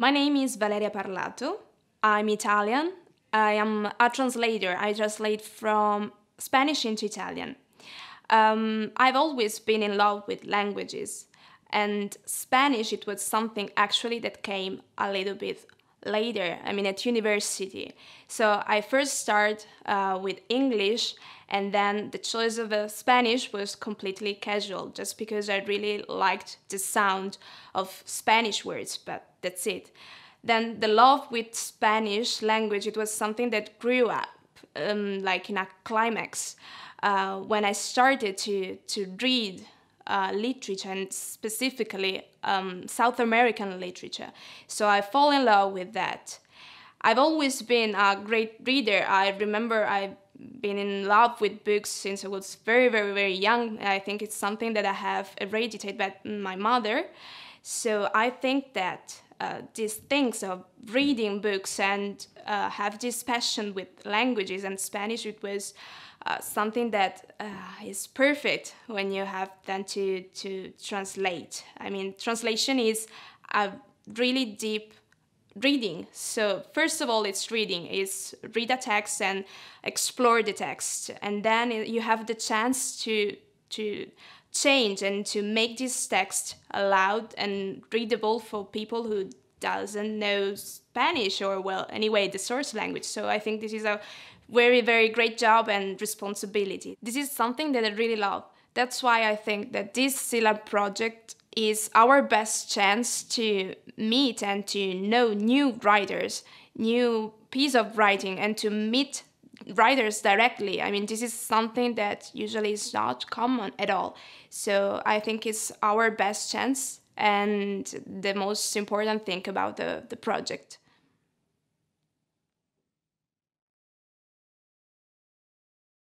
My name is Valeria Parlato. I'm Italian. I am a translator. I translate from Spanish into Italian. Um, I've always been in love with languages, and Spanish, it was something actually that came a little bit later i mean at university so i first started uh, with english and then the choice of spanish was completely casual just because i really liked the sound of spanish words but that's it then the love with spanish language it was something that grew up um, like in a climax uh, when i started to to read uh, literature and specifically um, South American literature. So I fall in love with that. I've always been a great reader. I remember I've been in love with books since I was very, very, very young. I think it's something that I have inherited by my mother. So I think that uh, these things of reading books and uh, have this passion with languages and Spanish, it was uh, something that uh, is perfect when you have then to, to translate. I mean, translation is a really deep reading. So first of all, it's reading, is read a text and explore the text. And then you have the chance to, to change and to make this text aloud and readable for people who doesn't know Spanish or well anyway the source language. So I think this is a very very great job and responsibility. This is something that I really love. That's why I think that this SILAB project is our best chance to meet and to know new writers, new piece of writing and to meet writers directly. I mean, this is something that usually is not common at all. So I think it's our best chance and the most important thing about the, the project.